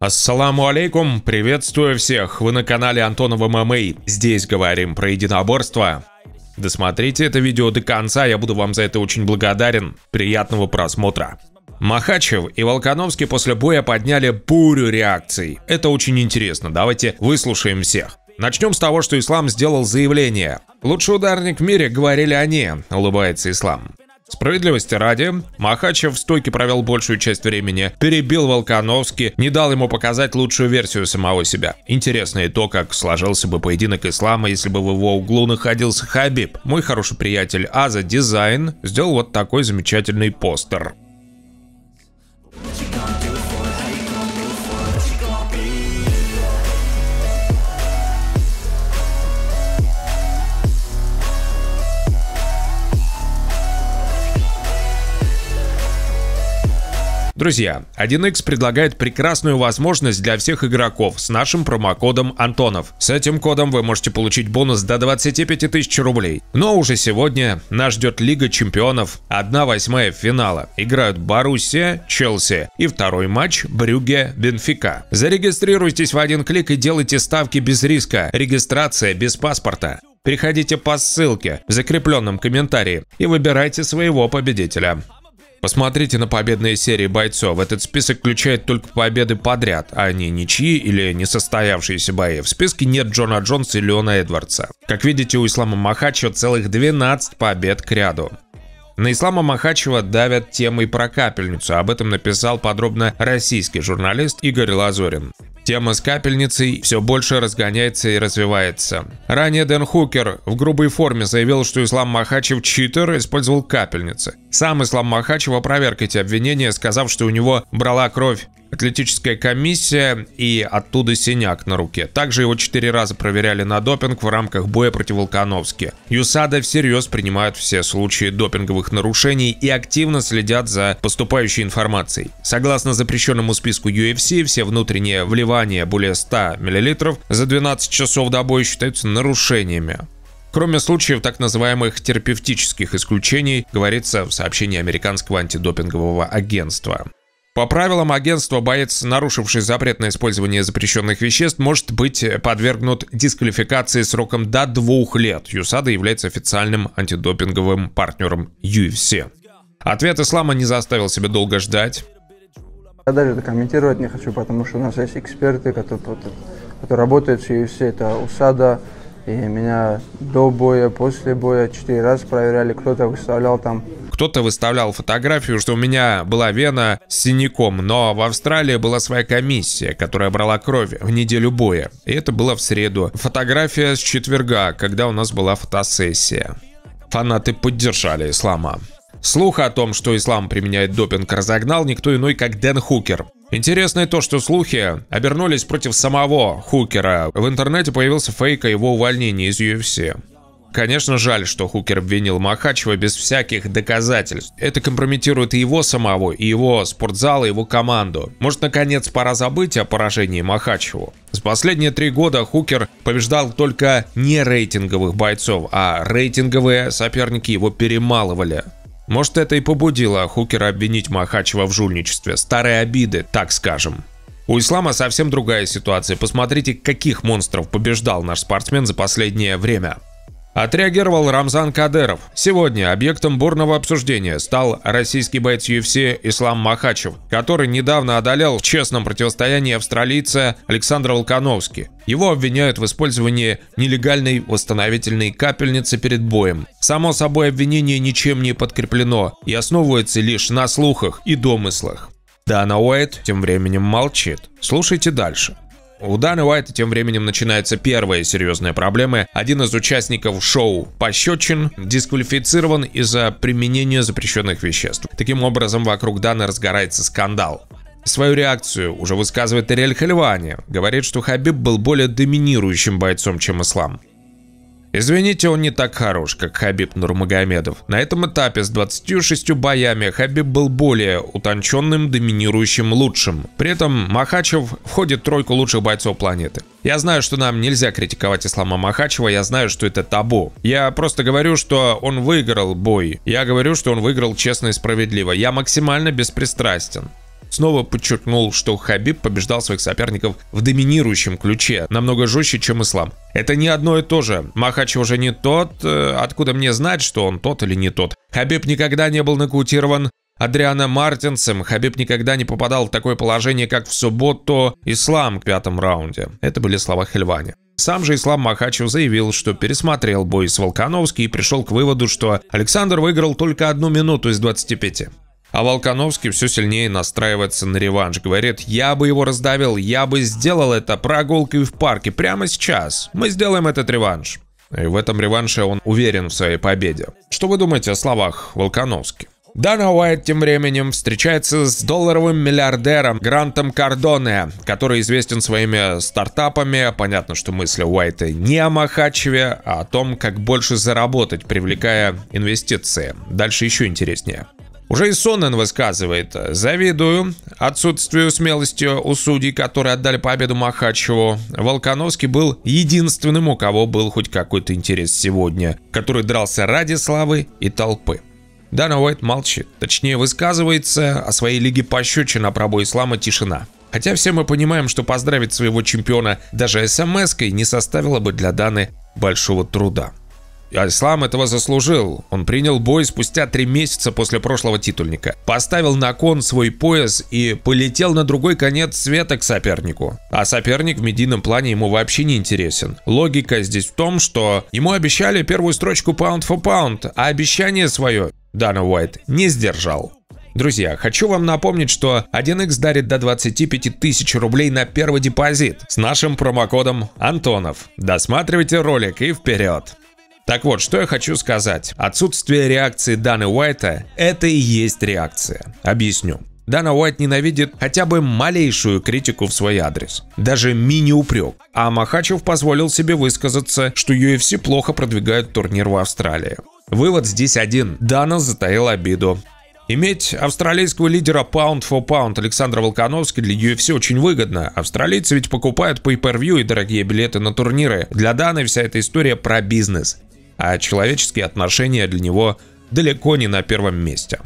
Ассаламу алейкум, приветствую всех, вы на канале Антонов ММА, здесь говорим про единоборство. Досмотрите это видео до конца, я буду вам за это очень благодарен. Приятного просмотра. Махачев и Волконовский после боя подняли бурю реакций. Это очень интересно, давайте выслушаем всех. Начнем с того, что Ислам сделал заявление. «Лучший ударник в мире», — говорили они, — улыбается Ислам. Справедливости ради, Махачев в стойке провел большую часть времени, перебил Волконовски, не дал ему показать лучшую версию самого себя. Интересно и то, как сложился бы поединок Ислама, если бы в его углу находился Хабиб. Мой хороший приятель Аза Дизайн сделал вот такой замечательный постер. Друзья, 1x предлагает прекрасную возможность для всех игроков с нашим промокодом Антонов. С этим кодом вы можете получить бонус до 25 тысяч рублей. Но уже сегодня нас ждет Лига Чемпионов, 1-8 финала. Играют Боруссия, Челси и второй матч Брюге, Бенфика. Зарегистрируйтесь в один клик и делайте ставки без риска. Регистрация без паспорта. Переходите по ссылке в закрепленном комментарии и выбирайте своего победителя. Посмотрите на победные серии бойцов. Этот список включает только победы подряд, а не ничьи или несостоявшиеся бои. В списке нет Джона Джонса и Леона Эдвардса. Как видите, у Ислама Махачева целых 12 побед к ряду. На Ислама Махачева давят темой про капельницу, об этом написал подробно российский журналист Игорь Лазурин. Тема с капельницей все больше разгоняется и развивается. Ранее Дэн Хукер в грубой форме заявил, что Ислам Махачев читер использовал капельницы. Сам Ислам Махачев опроверг эти обвинения, сказав, что у него брала кровь атлетическая комиссия и оттуда синяк на руке. Также его четыре раза проверяли на допинг в рамках боя против Волконовски. ЮСАДА всерьез принимают все случаи допинговых нарушений и активно следят за поступающей информацией. Согласно запрещенному списку UFC, все внутренние вливания более 100 мл за 12 часов до боя считаются нарушениями. Кроме случаев так называемых терапевтических исключений, говорится в сообщении американского антидопингового агентства. По правилам агентства, боец, нарушивший запрет на использование запрещенных веществ, может быть подвергнут дисквалификации сроком до двух лет. ЮСАДА является официальным антидопинговым партнером UFC. Ответ ислама не заставил себя долго ждать. Я даже это комментировать не хочу, потому что у нас есть эксперты, которые, которые работают с UFC. Это УСАДА, и меня до боя, после боя четыре раз проверяли, кто-то выставлял там кто-то выставлял фотографию, что у меня была вена с синяком, но в Австралии была своя комиссия, которая брала кровь в неделю боя. И это было в среду. Фотография с четверга, когда у нас была фотосессия. Фанаты поддержали ислама. Слух о том, что ислам применяет допинг, разогнал никто иной, как Дэн Хукер. Интересно и то, что слухи обернулись против самого Хукера. В интернете появился фейк о его увольнении из UFC. Конечно, жаль, что Хукер обвинил Махачева без всяких доказательств. Это компрометирует и его самого, и его спортзал, и его команду. Может, наконец, пора забыть о поражении Махачеву? За последние три года Хукер побеждал только не рейтинговых бойцов, а рейтинговые соперники его перемалывали. Может, это и побудило Хукера обвинить Махачева в жульничестве. Старые обиды, так скажем. У ислама совсем другая ситуация. Посмотрите, каких монстров побеждал наш спортсмен за последнее время. Отреагировал Рамзан Кадыров. Сегодня объектом бурного обсуждения стал российский боец UFC Ислам Махачев, который недавно одолел в честном противостоянии австралийца Александра Волконовски. Его обвиняют в использовании нелегальной восстановительной капельницы перед боем. Само собой, обвинение ничем не подкреплено и основывается лишь на слухах и домыслах. Дана Уайт тем временем молчит. Слушайте дальше. У Даны Уайт тем временем начинаются первые серьезные проблемы. Один из участников шоу пощечин дисквалифицирован из-за применения запрещенных веществ. Таким образом, вокруг Даны разгорается скандал. Свою реакцию уже высказывает Ариэль Хальвани. Говорит, что Хабиб был более доминирующим бойцом, чем Ислам. Извините, он не так хорош, как Хабиб Нурмагомедов. На этом этапе с 26 боями Хабиб был более утонченным, доминирующим лучшим. При этом Махачев входит в тройку лучших бойцов планеты. Я знаю, что нам нельзя критиковать Ислама Махачева, я знаю, что это табу. Я просто говорю, что он выиграл бой. Я говорю, что он выиграл честно и справедливо. Я максимально беспристрастен снова подчеркнул, что Хабиб побеждал своих соперников в доминирующем ключе, намного жестче, чем Ислам. Это не одно и то же. Махач уже не тот, э, откуда мне знать, что он тот или не тот. Хабиб никогда не был нокаутирован Адриана Мартинсом. Хабиб никогда не попадал в такое положение, как в субботу Ислам в пятом раунде. Это были слова Хельвани. Сам же Ислам Махачев заявил, что пересмотрел бой с Волкановским и пришел к выводу, что Александр выиграл только одну минуту из 25. А Волконовский все сильнее настраивается на реванш. Говорит, я бы его раздавил, я бы сделал это прогулкой в парке прямо сейчас. Мы сделаем этот реванш. И в этом реванше он уверен в своей победе. Что вы думаете о словах Волконовски? Дана Уайт тем временем встречается с долларовым миллиардером Грантом Кардоне, который известен своими стартапами. Понятно, что мысли Уайта не о Махачеве, а о том, как больше заработать, привлекая инвестиции. Дальше еще интереснее. Уже и Сонен высказывает «Завидую отсутствию смелости у судей, которые отдали победу Махачеву. Волконовский был единственным, у кого был хоть какой-то интерес сегодня, который дрался ради славы и толпы». Дана Уайт молчит, точнее высказывается о своей лиге пощечин о пробой ислама «Тишина». Хотя все мы понимаем, что поздравить своего чемпиона даже смс-кой не составило бы для Даны большого труда. Ислам этого заслужил. Он принял бой спустя три месяца после прошлого титульника. Поставил на кон свой пояс и полетел на другой конец света к сопернику. А соперник в медийном плане ему вообще не интересен. Логика здесь в том, что ему обещали первую строчку pound for pound, а обещание свое Дана Уайт не сдержал. Друзья, хочу вам напомнить, что 1x дарит до 25 тысяч рублей на первый депозит с нашим промокодом Антонов. Досматривайте ролик и вперед! Так вот, что я хочу сказать. Отсутствие реакции Даны Уайта – это и есть реакция. Объясню. Дана Уайт ненавидит хотя бы малейшую критику в свой адрес. Даже мини-упрек. А Махачев позволил себе высказаться, что UFC плохо продвигают турнир в Австралии. Вывод здесь один. Дана затаил обиду. Иметь австралийского лидера Pound for Pound Александра Волконовски для UFC очень выгодно. Австралийцы ведь покупают pay per и дорогие билеты на турниры. Для Даны вся эта история про бизнес а человеческие отношения для него далеко не на первом месте.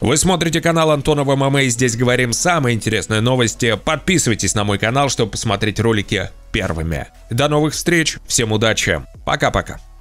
Вы смотрите канал Антонова ММА и здесь говорим самые интересные новости. Подписывайтесь на мой канал, чтобы посмотреть ролики первыми. До новых встреч, всем удачи, пока-пока.